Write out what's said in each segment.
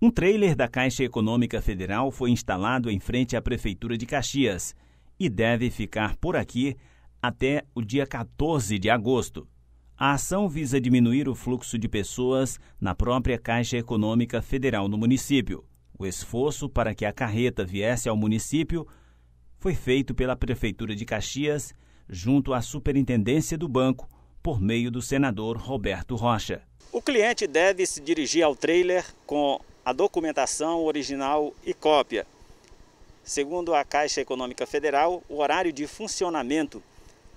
Um trailer da Caixa Econômica Federal foi instalado em frente à Prefeitura de Caxias e deve ficar por aqui até o dia 14 de agosto. A ação visa diminuir o fluxo de pessoas na própria Caixa Econômica Federal no município. O esforço para que a carreta viesse ao município foi feito pela Prefeitura de Caxias, junto à Superintendência do Banco, por meio do senador Roberto Rocha. O cliente deve se dirigir ao trailer com a documentação original e cópia. Segundo a Caixa Econômica Federal, o horário de funcionamento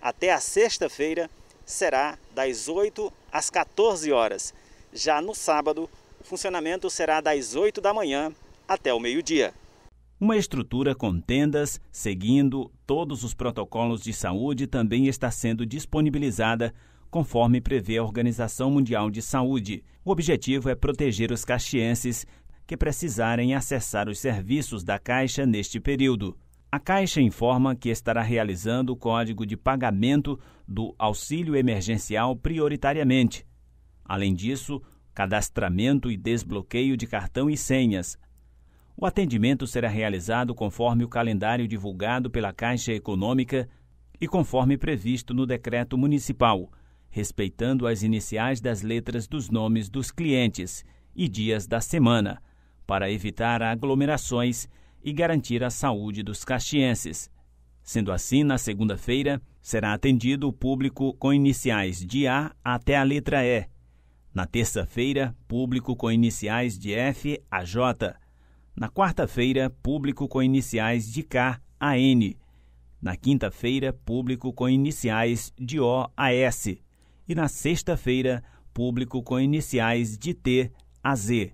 até a sexta-feira será das 8 às 14 horas. Já no sábado, o funcionamento será das 8 da manhã até o meio-dia. Uma estrutura com tendas, seguindo todos os protocolos de saúde, também está sendo disponibilizada conforme prevê a Organização Mundial de Saúde. O objetivo é proteger os caxienses que precisarem acessar os serviços da Caixa neste período. A Caixa informa que estará realizando o código de pagamento do auxílio emergencial prioritariamente. Além disso, cadastramento e desbloqueio de cartão e senhas. O atendimento será realizado conforme o calendário divulgado pela Caixa Econômica e conforme previsto no decreto municipal respeitando as iniciais das letras dos nomes dos clientes e dias da semana, para evitar aglomerações e garantir a saúde dos caxienses. Sendo assim, na segunda-feira será atendido o público com iniciais de A até a letra E. Na terça-feira, público com iniciais de F a J. Na quarta-feira, público com iniciais de K a N. Na quinta-feira, público com iniciais de O a S e na sexta-feira, público com iniciais de T a Z.